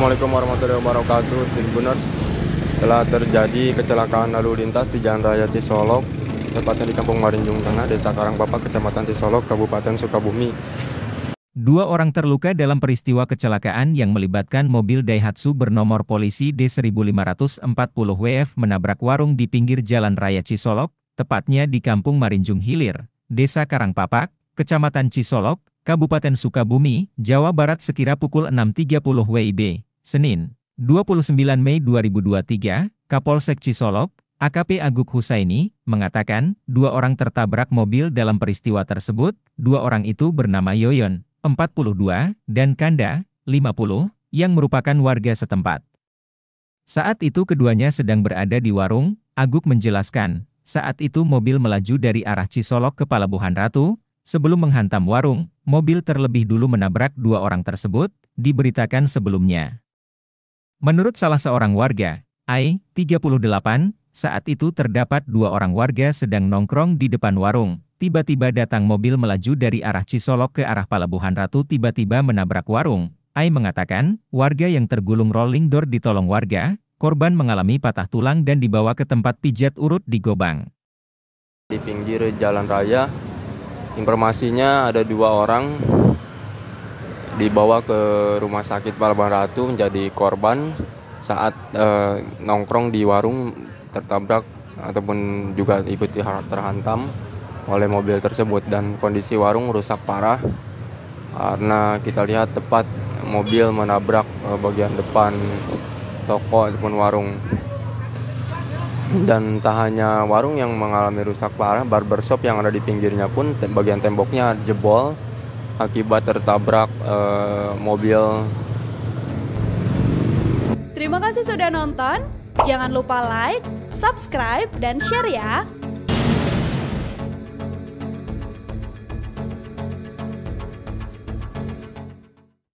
Assalamualaikum warahmatullahi wabarakatuh Tribuners telah terjadi kecelakaan lalu lintas di Jalan Raya Cisolok tepatnya di Kampung Marinjung Tengah, Desa Karangpapak, Kecamatan Cisolok, Kabupaten Sukabumi. Dua orang terluka dalam peristiwa kecelakaan yang melibatkan mobil Daihatsu bernomor polisi D1540WF menabrak warung di pinggir Jalan Raya Cisolok, tepatnya di Kampung Marinjung Hilir, Desa Karangpapak, Kecamatan Cisolok, Kabupaten Sukabumi, Jawa Barat sekira pukul 6.30 WIB. Senin, 29 Mei 2023, Kapolsek Cisolok, AKP Aguk Husaini, mengatakan dua orang tertabrak mobil dalam peristiwa tersebut, dua orang itu bernama Yoyon, 42, dan Kanda, 50, yang merupakan warga setempat. Saat itu keduanya sedang berada di warung, Aguk menjelaskan, saat itu mobil melaju dari arah Cisolok ke Palabuhan Ratu, sebelum menghantam warung, mobil terlebih dulu menabrak dua orang tersebut, diberitakan sebelumnya. Menurut salah seorang warga, AI, 38, saat itu terdapat dua orang warga sedang nongkrong di depan warung. Tiba-tiba datang mobil melaju dari arah Cisolok ke arah Pelabuhan Ratu tiba-tiba menabrak warung. AI mengatakan, warga yang tergulung rolling door ditolong warga, korban mengalami patah tulang dan dibawa ke tempat pijat urut di Gobang. Di pinggir jalan raya, informasinya ada dua orang dibawa ke rumah sakit Palembang Ratu menjadi korban saat uh, nongkrong di warung tertabrak ataupun juga ikut terhantam oleh mobil tersebut dan kondisi warung rusak parah karena kita lihat tepat mobil menabrak uh, bagian depan toko ataupun warung dan tak hanya warung yang mengalami rusak parah barbershop yang ada di pinggirnya pun bagian temboknya jebol akibat tertabrak uh, mobil. Terima kasih sudah nonton. Jangan lupa like, subscribe, dan share ya.